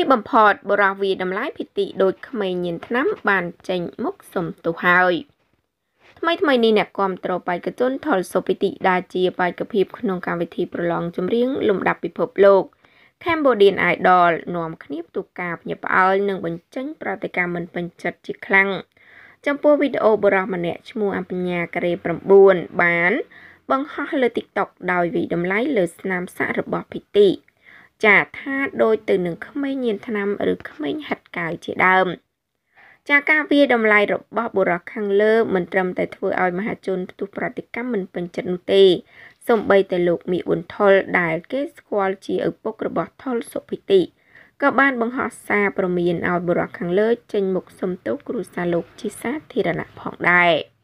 នេះបំផុតបុរសវាតម្លាយភីទីដូចក្មេងញៀនឆ្នាំបានចេញ មុខសុំទោសហើយថ្មីថ្មីនេះអ្នកគាំទ្របេក្ខជនថលសុពិតិដែលជាបេក្ខភាពក្នុងកម្មវិធីប្រឡងចម្រៀងលំដាប់ពិភពលោក Cambodian Idol នាំគ្នាទូការភ្ញាក់ផ្អើលនិងបញ្ចេញប្រតិកម្មមិនពេញចិត្តជាខ្លាំងចំពោះវីដេអូបរិសម្នាក់ឈ្មោះអបញ្ញាការ៉េ9បាន បង្ហោះលើ TikTok ដោយវិតម្លៃលើស្នាមសាក់របស់ភីទីចាថាដូចទៅនឹងក្មេងញៀនឆ្នាំឬក្មេងហាត់កាយជាដើមចាការវាតម្លៃរបស់បុរសខាងលើមិនត្រឹមតែ ធ្វើឲ្យមហាជនផ្ទុះប្រតិកម្មមិនពេញចិត្តនោះទេសូម្បីតែលោកមីអ៊ុនថុលដែលគេស្គាល់ជាឪពុករបស់ថុលសុភិតិក៏បានបង្ហោះសារព្រមានឲ្យបុរសខាងលើ ចេញ មុខសុំទោសគ្រួសារលោក ជាសាធារណៈផងដែរ។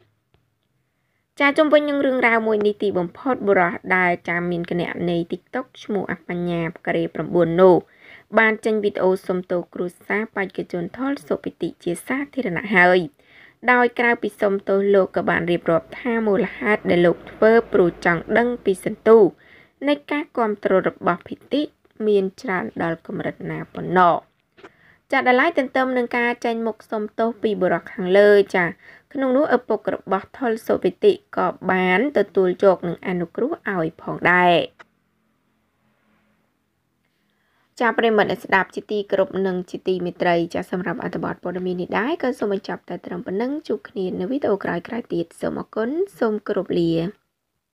ចាជុំវិញនឹងរឿងរ៉ាវមួយនេះទីបំផុតបុរសដែលចាមានគណនី TikTok ឈ្មោះអបញ្ញាបកេ9នោះបានចេញវីដេអូសុំទោសគ្រួសារបេក្ខជនថលសុពិតិជាសាធារណៈហើយ ដោយក្រៅពីសុំទោសលោកក៏បានរៀបរាប់ថាមូលហេតុដែលលោកធ្វើព្រោះចង់ដឹងពីសន្ទុះនៃការគ្រប់គ្រងរបស់ភិតិមានច្រើនដល់កម្រិតណាប៉ុណ្ណោះចាដឡៃទន្ទឹមនឹងការចេញមុខសុំទោសពីបុរសខាងលើចាក្នុងនោះឪពុករបស់ថុលសូវីតិក៏បានទទួលជោគនឹងអនុគ្រោះឲ្យផងដែរចាប្រិមត្តអ្នកស្ដាប់ជាទីគោរពនិងជាទីមេត្រីចាសម្រាប់អត្ថបទព័ត៌មាននេះដែរក៏សូមបញ្ចប់តែត្រឹមប៉ុណ្ណឹងជួបគ្នានៅវីដេអូក្រោយៗទៀតសូមអរគុណសូមគោរពលា